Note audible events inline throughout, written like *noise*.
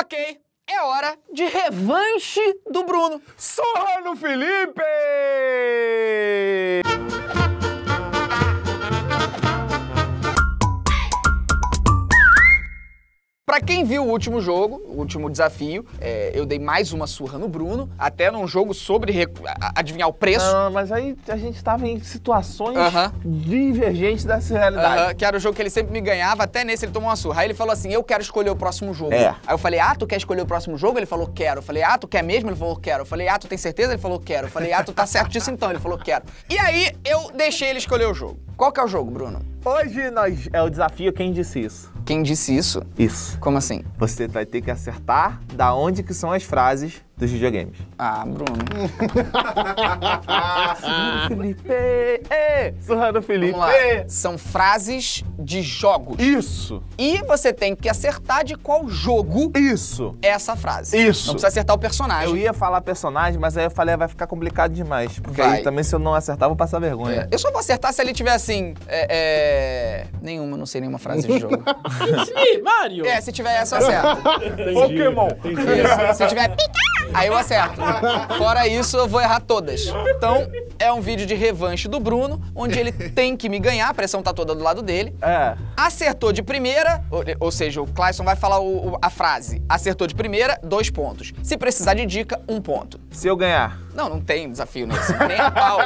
Ok, é hora de revanche do Bruno. Sorra no Felipe! Para quem viu o último jogo, o último desafio, é, eu dei mais uma surra no Bruno, até num jogo sobre adivinhar o preço. Não, ah, mas aí a gente estava em situações uh -huh. divergentes dessa realidade. Uh -huh, que era o jogo que ele sempre me ganhava, até nesse ele tomou uma surra. Aí ele falou assim: Eu quero escolher o próximo jogo. É. Aí eu falei: Ah, tu quer escolher o próximo jogo? Ele falou: Quero. Eu falei: Ah, tu quer mesmo? Ele falou: Quero. Eu falei: Ah, tu tem certeza? Ele falou: Quero. Eu falei: Ah, tu tá certo disso então? Ele falou: Quero. E aí eu deixei ele escolher o jogo. Qual que é o jogo, Bruno? Hoje nós é o desafio Quem Disse Isso. Quem disse isso? Isso. Como assim? Você vai ter que acertar da onde que são as frases dos videogames. Ah, Bruno. *laughs* Felipe! Ê, surrando Felipe! Vamos lá. São frases de jogos. Isso! E você tem que acertar de qual jogo Isso! é essa frase. Isso! Não precisa acertar o personagem. Eu ia falar personagem, mas aí eu falei, ah, vai ficar complicado demais. Porque Vai. aí também se eu não acertar, eu vou passar vergonha. É. Eu só vou acertar se ele tiver assim. É. é... Nenhuma, não sei nenhuma frase de jogo. *laughs* Sim, Mario! é, se tiver essa, eu acerto. Pokémon. Isso. Se tiver. Aí eu acerto. Fora isso, eu vou errar todas. Então, é um vídeo de revanche do Bruno, onde ele tem que me ganhar, a pressão tá toda do lado dele. É. Acertou de primeira, ou, ou seja, o Clayson vai falar o, o, a frase. Acertou de primeira, dois pontos. Se precisar de dica, um ponto. Se eu ganhar não, não tem desafio nesse. Nem a pau.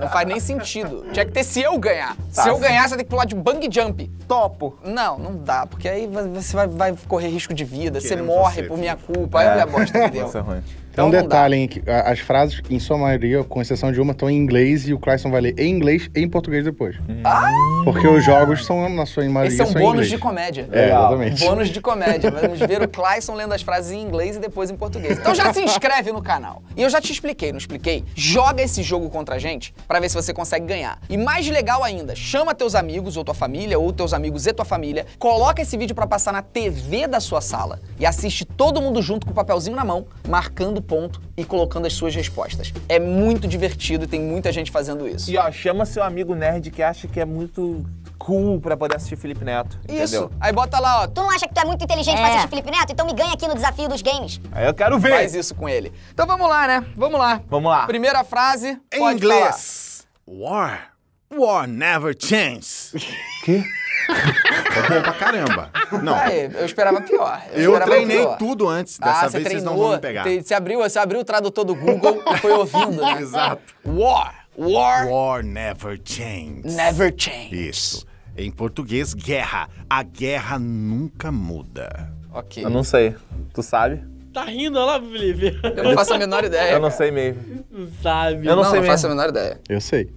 não faz nem sentido. Tinha que ter se eu ganhar. Tá, se eu ganhar, você tem que pular de bang jump. Topo. Não, não dá, porque aí você vai, vai correr risco de vida, Queremos você morre por minha culpa. É. Aí olha a bosta que deu. Nossa, é ruim. Então, então, um detalhe, hein, as frases, em sua maioria, com exceção de uma, estão em inglês e o Clayson vai ler em inglês e em português depois. Ah! Porque os jogos são, na sua maioria, Esse é um bônus de comédia. É, Legal. exatamente. Bônus de comédia. *laughs* Vamos ver o Clayson lendo as frases em inglês e depois em português. Então já se inscreve no canal. E eu já te expliquei, não expliquei? Joga esse jogo contra a gente para ver se você consegue ganhar. E mais legal ainda, chama teus amigos ou tua família, ou teus amigos e tua família, coloca esse vídeo para passar na TV da sua sala e assiste todo mundo junto com o papelzinho na mão, marcando ponto e colocando as suas respostas. É muito divertido e tem muita gente fazendo isso. E ó, chama seu amigo nerd que acha que é muito cool pra poder assistir Felipe Neto. Entendeu? Isso. Aí bota lá, ó. Tu não acha que tu é muito inteligente é. pra assistir Felipe Neto? Então me ganha aqui no desafio dos games. Aí eu quero ver. Faz isso com ele. Então vamos lá, né? Vamos lá. Vamos lá. Primeira frase. Em inglês. Falar. War. War never changes. *laughs* Que? é bom pra caramba. Não. É, eu esperava pior. Eu, eu esperava treinei pior. tudo antes. Dessa ah, vez treinou, vocês não vão me pegar. Te, você abriu, você abriu o tradutor do Google e foi ouvindo, né? *laughs* Exato. War. War. War never changes. Never changes. Isso. Em português, guerra. A guerra nunca muda. Ok. Eu não sei. Tu sabe? Tá rindo, olha lá, Felipe. Eu não faço a menor ideia. Eu não sei mesmo. Não sabe. Eu não, não sei não mesmo. faço a menor ideia. Eu sei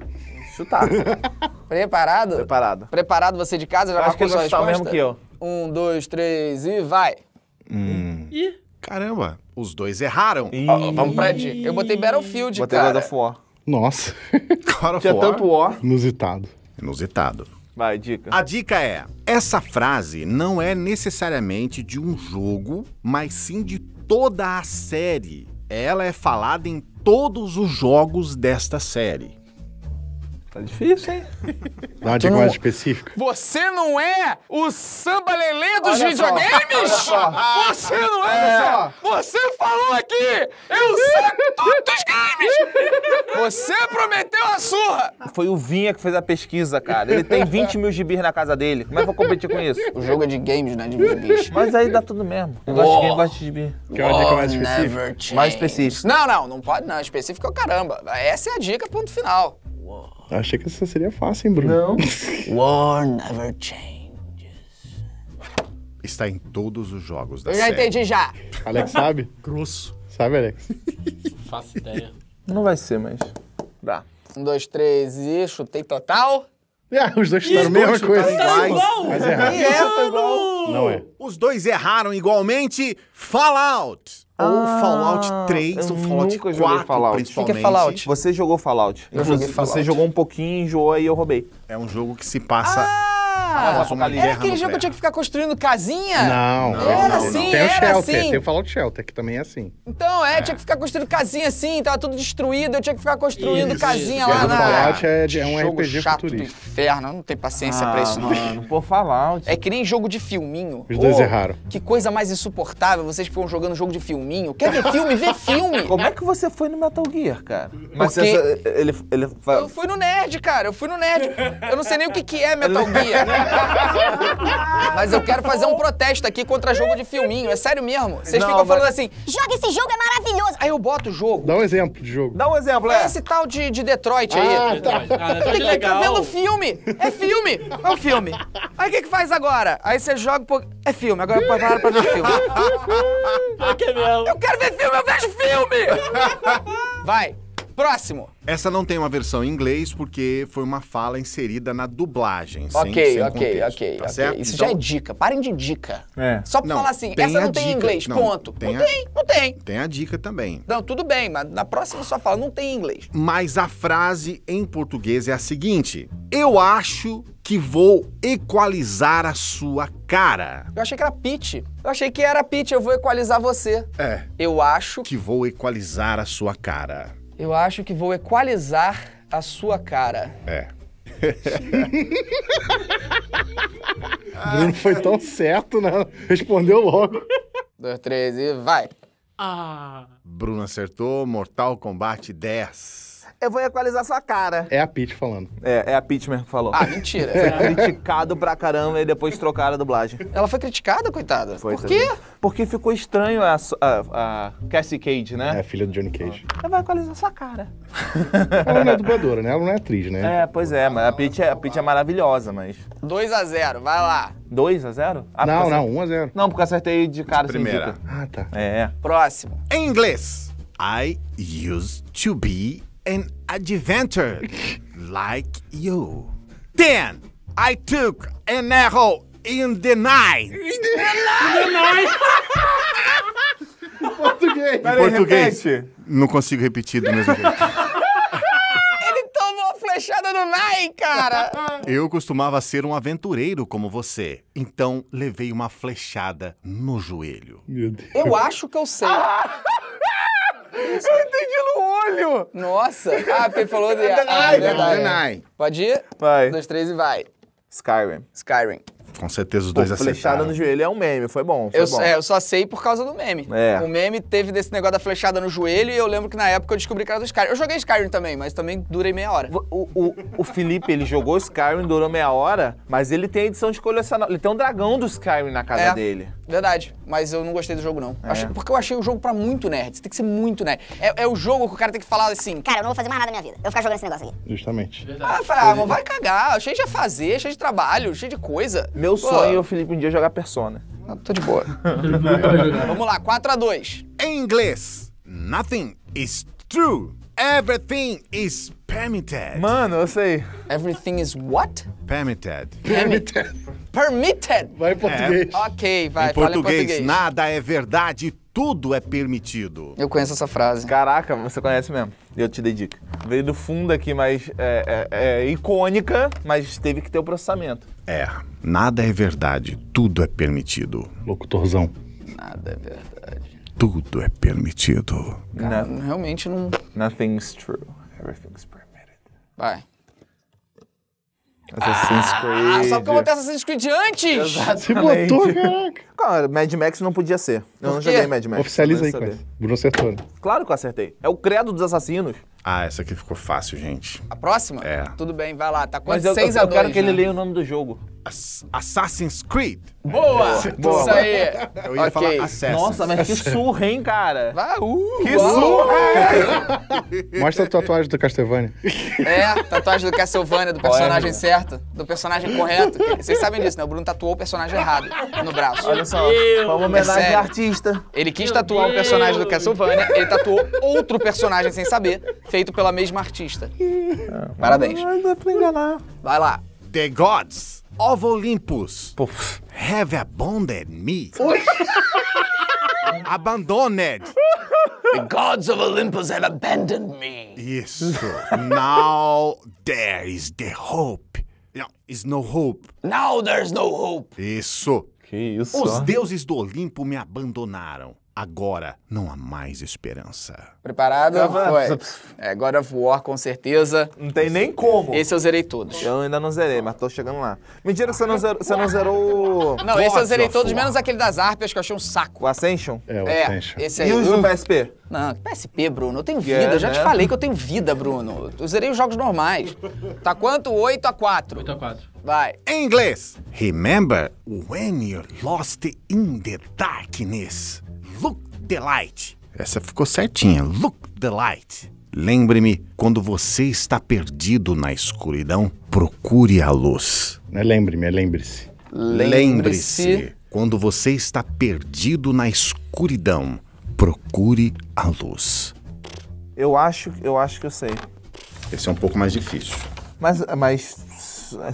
chutar. *laughs* Preparado? Preparado. Preparado você de casa? Já acho que ele vai chutar mesmo que eu. Um, dois, três e vai. Hum. Ih. Caramba, os dois erraram. Ih. Ó, vamos pra ti. Eu botei Battlefield, botei cara. Botei God of War. Nossa. God Tinha War. tanto War. Inusitado. Inusitado. Vai, dica. A dica é: essa frase não é necessariamente de um jogo, mas sim de toda a série. Ela é falada em todos os jogos desta série. Tá difícil, hein? Dá uma dica mais específica. Você não é o samba lelê dos olha videogames? Só, só. Você não é, é! Você falou aqui! Eu sei todos os games! Você prometeu a surra! Foi o Vinha que fez a pesquisa, cara. Ele tem 20 *laughs* mil gibis na casa dele. Como é que eu vou competir com isso? O jogo é de games, não é de gibis. Mas aí dá tudo mesmo. Eu gosto de game, gosto de gibi. Quer uma dica mais específica? Mais específica. Não, não, não pode não. Específica é o caramba. Essa é a dica, ponto final. Achei que essa seria fácil, hein, Bruno? Não. *laughs* War never changes. Está em todos os jogos da Eu já entendi já. Alex sabe? *laughs* Grosso. Sabe, Alex? Faço ideia. Não vai ser, mas. Dá. Um, dois, três e chutei total. É, os dois estão a mesma tá coisa. Tá, tá igual. Mas erraram. É Não é. Os dois erraram igualmente. Fallout. ou ah, Fallout 3, ou Fallout 4, Fallout. principalmente. O que é Fallout? Você jogou Fallout. eu joguei Fallout. Você jogou um pouquinho, enjoou e eu roubei. É um jogo que se passa... Ah! Ah, era aquele jogo que eu tinha que ficar construindo casinha? Não, não era não, assim, não. Tem o Shelter, assim. tem o Fallout Shelter, que também é assim. Então, é, é. tinha que ficar construindo casinha assim, tava tudo destruído, eu tinha que ficar construindo isso, casinha isso. lá na... O Fallout é, é um jogo RPG chato futurista. do inferno, eu não tenho paciência ah, pra isso não. Mano, por Fallout. É que nem jogo de filminho. Os dois erraram. Que coisa mais insuportável, vocês ficam jogando jogo de filminho. Quer ver filme? Vê filme! *laughs* Como é que você foi no Metal Gear, cara? Mas Porque... essa, ele, ele... Eu fui no Nerd, cara, eu fui no Nerd. Eu não sei nem o que que é Metal Gear. Né? Mas eu quero fazer um protesto aqui contra jogo de filminho. É sério mesmo. Vocês ficam falando assim: joga esse jogo, é maravilhoso. Aí eu boto o jogo. Dá um exemplo de jogo. Dá um exemplo, é. é esse tal de, de Detroit ah, aí. Tá. Ah, Detroit Tem que é ficar vendo filme. É filme. É um filme. Aí o que, que faz agora? Aí você joga um pouco. É filme, agora para pra ver filme. É eu quero ver filme, eu vejo filme! Vai. Próximo. Essa não tem uma versão em inglês porque foi uma fala inserida na dublagem. Ok, sem, sem ok, contexto, ok. Tá okay. Isso então... já é então- dica. Parem de dica. É. Só pra não, falar assim, essa não tem em inglês, não, ponto. Tem não a... tem, não tem. Tem a dica também. Não, tudo bem, mas na próxima só fala, não tem em inglês. Mas a frase em português é a seguinte: Eu acho que vou equalizar a sua cara. Eu achei que era Pete. Eu achei que era Pete, eu vou equalizar você. É. Eu acho que vou equalizar a sua cara. Eu acho que vou equalizar a sua cara. É. *laughs* Bruno foi tão certo, né? Respondeu logo. Dois, três e vai. Ah. Bruno acertou Mortal Kombat 10 eu vou equalizar sua cara. É a Pete falando. É, é a Pete mesmo que falou. Ah, mentira. Foi criticado pra caramba e depois trocaram a dublagem. Ela foi criticada, coitada? Foi, Por quê? Porque ficou estranho a, a, a, Cassie Cage, né? É, a filha do Johnny Cage. Ela vai equalizar sua cara. *laughs* Ela não é dubladora, né? Ela não é atriz, né? É, pois é, mas a Pete é, a Peach é maravilhosa, mas... 2x0, vai lá. 2x0? Ah, não, não, 1x0. Não, porque acertei de cara sem assim, dica. Ah, tá. É. Próximo. Em inglês. I used to be an adventure like you. Then I took an arrow in the night. In the night. em português. Pera em português. Não consigo repetir do mesmo jeito. *laughs* Ele tomou a flechada no Nai, cara. Eu costumava ser um aventureiro como você. Então levei uma flechada no joelho. Meu Deus. Eu acho que eu sei. *laughs* Eu entendi no olho! Nossa! Ah, porque falou de. É ah, é verdade. Pode ir? Vai. Um, dois, três e vai. Skyrim. Skyrim. Com certeza os dois Pô, acertaram. Flechada no joelho é um meme, foi bom. Foi eu, bom. É, eu só sei por causa do meme. É. O meme teve desse negócio da flechada no joelho e eu lembro que na época eu descobri que era do Skyrim. Eu joguei Skyrim também, mas também durei meia hora. O, o, o Felipe, ele jogou Skyrim, durou meia hora, mas ele tem a edição de colecionador. Ele tem um dragão do Skyrim na casa é, dele. Verdade, mas eu não gostei do jogo, não. É. porque eu achei o jogo pra muito nerd. Você tem que ser muito nerd. É, é, o jogo que o cara tem que falar assim: Cara, eu não vou fazer mais nada na minha vida. Eu vou ficar jogando esse negócio aqui. Justamente. Verdade. Ah, eu falei, ah, vai cagar. Cheio de fazer, cheio de trabalho, cheio de coisa. Meu Pô. sonho é Felipe um dia jogar Persona. Não, ah, tô de boa. *laughs* Vamos lá, 4x2. Em inglês, nothing is true. Everything is permitted. Mano, eu sei. Everything is what? Permitted. Permitted permitted. Vai em português. É. Ok, vai. Em português, em português, nada é verdade, tudo é permitido. Eu conheço essa frase. Caraca, você conhece mesmo. Eu te dedico. Veio do fundo aqui, mas é, é, é icônica, mas teve que ter o processamento. É, nada é verdade, tudo é permitido. Locutorzão. Nada é verdade. Tudo é permitido. Cara, realmente não. Nothing's true. Everything's permitted. Vai. Assassin's ah, Creed. Só porque eu botei Assassin's Creed antes! Exatamente. Você botou, caraca. Cara, Mad Max não podia ser. Eu não joguei Mad Max. Oficializa aí, cara. Bruno acertou. Né? Claro que eu acertei. É o credo dos assassinos. Ah, essa aqui ficou fácil, gente. A próxima? É. Tudo bem, vai lá. Tá quase 6 a 2. Eu quero né? que ele leia o nome do jogo. Assassin's Creed. Boa! É boa. Isso aí. Eu ia okay. falar Assassin's. Nossa, mas que surra, hein, cara? Ah, uh, que uau. surra! Mostra a tatuagem do Castlevania. É, tatuagem do Castlevania, do personagem Olha. certo, do personagem correto. Vocês sabem disso, né? O Bruno tatuou o personagem errado no braço. Olha só, Meu foi uma homenagem é artista. Ele quis Meu tatuar Deus. o personagem do Castlevania, ele tatuou outro personagem sem saber, feito pela mesma artista. Ah. Parabéns. Não dá pra enganar. Vai lá. The Gods. Ovo Olympus. Have abandoned me. *laughs* Abandoned. The gods of Olympus have abandoned me. Isso. Now there is the hope. Não, is no hope. Now there's no hope. Isso. Que isso. Os deuses do Olimpo me abandonaram. Agora não há mais esperança. Preparado? Foi. É God of War, com certeza. Não tem nem como. Esse eu zerei todos. Eu ainda não zerei, mas tô chegando lá. Mentira que você não zerou. Você não, zerou... não esse eu zerei todos, menos aquele das harpas que eu achei um saco. O Ascension? É, o é, Esse aí. E o do PSP? Não, PSP, Bruno. Eu tenho vida. Yeah, é, eu já né? te falei que eu tenho vida, Bruno. Eu zerei os jogos normais. Tá quanto? 8 a 4. 8 a 4. Vai. Em inglês. Remember when you lost in the darkness. Look the light. Essa ficou certinha. Look the light. Lembre-me, quando você está perdido na escuridão, procure a luz. É lembre-me, é lembre-se. Lembre-se, quando você está perdido na escuridão, procure a luz. Eu acho, eu acho que eu sei. Esse é um pouco mais difícil. Mas, mas ah,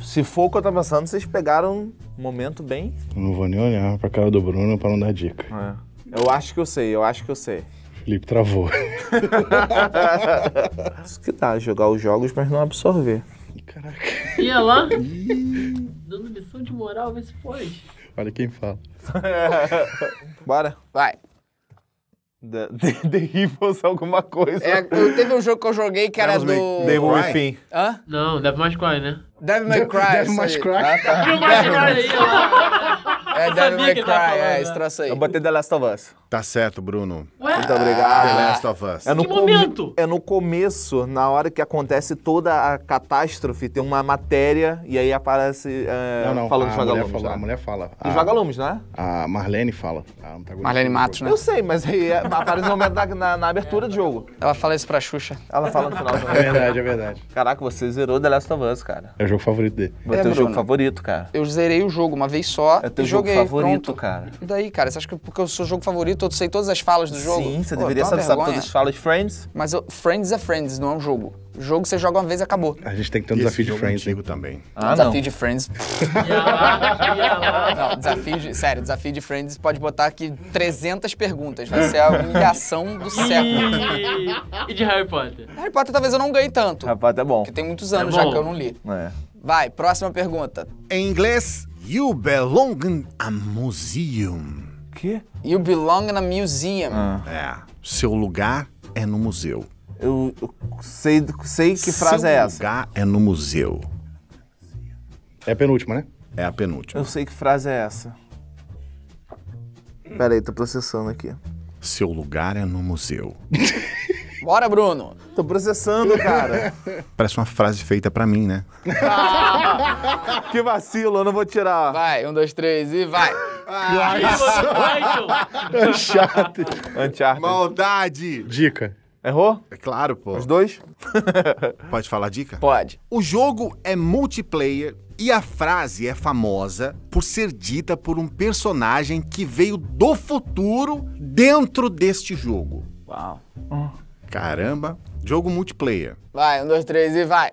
se for o que eu tô pensando, vocês pegaram um momento bem. Eu não vou nem olhar pra cara do Bruno pra não dar dica. É. Eu acho que eu sei, eu acho que eu sei. Felipe travou. *laughs* Isso que dá, jogar os jogos, mas não absorver. Caraca. Ia lá? Dando lição de moral, vê se pode. Olha quem fala. *laughs* Bora, vai. The, *laughs* the, the Evils alguma coisa. É, teve um jogo que eu joguei que era Devil do... Devil May Cry? Hã? Não, Devil May Cry, né? Devil May Cry. Devil May Cry. Ah, tá. Devil May Cry. *laughs* É Devil May Cry, é, esse troço aí. Eu botei The Last of Us. Tá certo, Bruno. Ué? Muito obrigado. É. The Last of Us. É no que momento? É no começo, na hora que acontece toda a catástrofe, tem uma matéria e aí aparece é, não, não, falando a de vagalumes. Fala, né? A mulher fala. A, de vagalumes, né? A Marlene fala. A Marlene Matos, né? Eu sei, mas aí é, aparece no momento da, na, na, abertura é, do jogo. Ela fala isso pra Xuxa. Ela fala no final. Do é verdade, é verdade. Caraca, você zerou The Last of Us, cara. É o jogo favorito dele. É, o teu é, jogo favorito, cara. Eu zerei o jogo uma vez só. É teu jogo joguei. Favorito, pronto. cara. E daí, cara? Você acha que porque eu sou jogo favorito, eu sei todas as falas do jogo? Sim, você Pô, deveria saber, sabe todas as falas de Friends. Mas eu, Friends é Friends, não é um jogo. O jogo você joga uma vez e acabou. A gente tem que ter um desafio de é Friends. Antigo também. Ah, desafio não. de Friends. *laughs* não, desafio de. Sério, desafio de Friends pode botar aqui 300 perguntas. Vai ser a humilhação do século. E, e de Harry Potter? Harry Potter talvez eu não ganhe tanto. Harry Potter é bom. Porque tem muitos anos é já que eu não li. É. Vai, próxima pergunta. Em inglês, You belong in a museum. Que? You belong in a museum. Ah. É. Seu lugar é no museu. Eu, eu sei, sei que frase é Seu é essa. Seu lugar é no museu. É a penúltima, né? É a penúltima. Eu sei que frase é essa. Peraí, tô processando aqui. Seu lugar é no museu. Bora, Bruno! Tô processando, cara. *laughs* Parece uma frase feita pra mim, né? *laughs* que vacilo, eu não vou tirar. Vai, um, dois, três e vai. Ah, *laughs* Uncharted. Uncharted. Maldade. Dica. Errou? É claro, pô. Os dois? Pode falar dica? Pode. O jogo é multiplayer e a frase é famosa por ser dita por um personagem que veio do futuro dentro deste jogo. Uau. Oh. Caramba. Jogo multiplayer. Vai, um, dois, três e vai.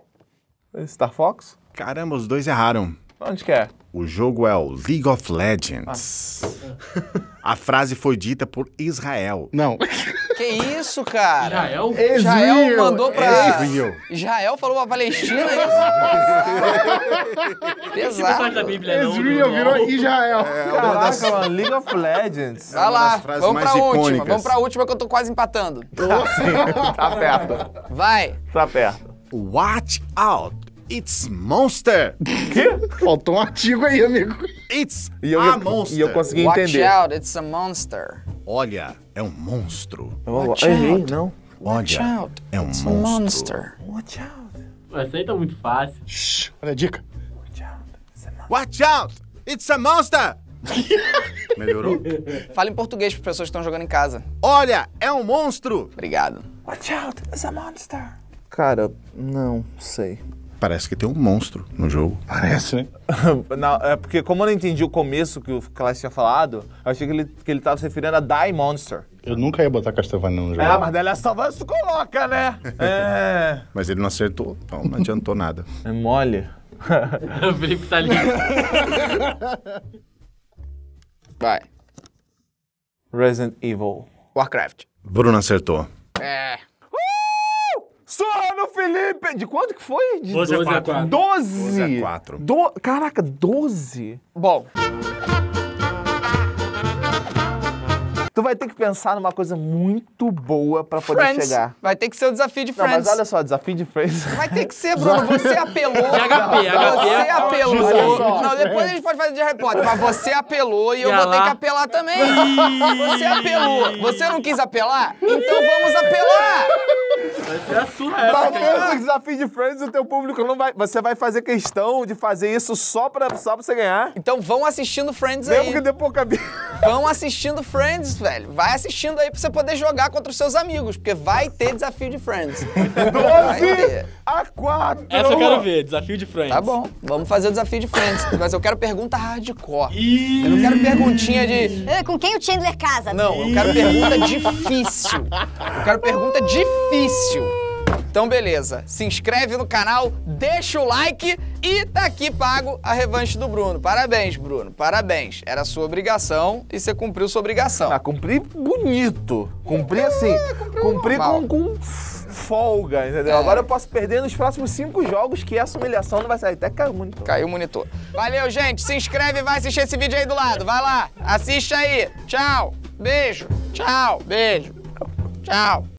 Star tá Fox? Caramba, os dois erraram. Onde que é? O jogo é o League of Legends. Ah. *laughs* A frase foi dita por Israel. Não. Que isso, cara? Israel? Israel mandou pra. Israel, Israel falou pra Palestina é isso. *laughs* Pesado. da Bíblia, não. Israel virou Israel. É, uma das... Caraca, mano, League of Legends. Vai lá, vamos pra icônicas. última. Vamos pra última que eu tô quase empatando. Tá, *laughs* tá perto. Vai. Tá perto. Watch out. It's Monster. Quê? Faltou um artigo aí, amigo. It's e eu, a eu, monster. E eu consegui Watch entender. Watch out, it's a monster. Olha, é um monstro. Oh, Watch errei, out. não. Watch Olha, out. é um it's monstro. monster. Watch out. Essa aí tá muito fácil. Shhh, olha a dica. Watch out, it's a monster. Watch out, it's a monster. *laughs* Melhorou? Fala em português para pessoas que estão jogando em casa. Olha, é um monstro. Obrigado. Watch out, it's a monster. Cara, não sei. Parece que tem um monstro no jogo. Parece, né? *laughs* é porque como eu não entendi o começo que o Clash tinha falado, eu achei que ele, que ele tava se referindo a Die Monster. Eu nunca ia botar Castlevania no jogo. Ah, mas Dallas só tu coloca, né? É. *laughs* mas ele não acertou, então não adiantou nada. É mole. o *laughs* Felipe tá ali. Vai. Resident Evil. Warcraft. Bruno acertou. É. Felipe! De quanto que foi? De 12 a 4. 12! 12 a 4. Do... Caraca, 12? Bom. Tu vai ter que pensar numa coisa muito boa pra poder Friends. chegar. Vai ter que ser o desafio de Friends. Não, mas olha só, desafio de Friends. Vai ter que ser, Bruno. Você apelou. De HP, é não, Você HP. apelou. Não, depois a gente pode fazer de Harry Potter. Mas você apelou e eu vou ter que apelar também. Você apelou. Você não quis apelar? Então vamos apelar. É surreal. Bateu esse desafio de Friends, o teu público não vai... Você vai fazer questão de fazer isso só pra, só pra você ganhar? Então vão assistindo Friends Mesmo aí. Mesmo que dê pouca vida. *laughs* Vão assistindo Friends, velho. Vai assistindo aí pra você poder jogar contra os seus amigos, porque vai ter desafio de Friends. 12 a 4! Essa eu quero ver, desafio de Friends. Tá bom, vamos fazer o desafio de Friends. Mas eu quero pergunta hardcore. Eu não quero perguntinha de... É, com quem o Chandler casa? Não, eu quero pergunta difícil. Eu quero pergunta difícil. Então beleza, se inscreve no canal, deixa o like e tá aqui pago a revanche do Bruno. Parabéns, Bruno, parabéns. Era sua obrigação e você cumpriu sua obrigação. Ah, cumpri bonito. Cumpri é, assim, é, cumpri com, com folga, entendeu? É. Agora eu posso perder nos próximos cinco jogos que essa humilhação não vai sair. Até caiu o monitor. Caiu o monitor. Valeu, gente. Se inscreve e vai assistir esse vídeo aí do lado. Vai lá, assiste aí. Tchau. Beijo. Tchau. Beijo. Tchau.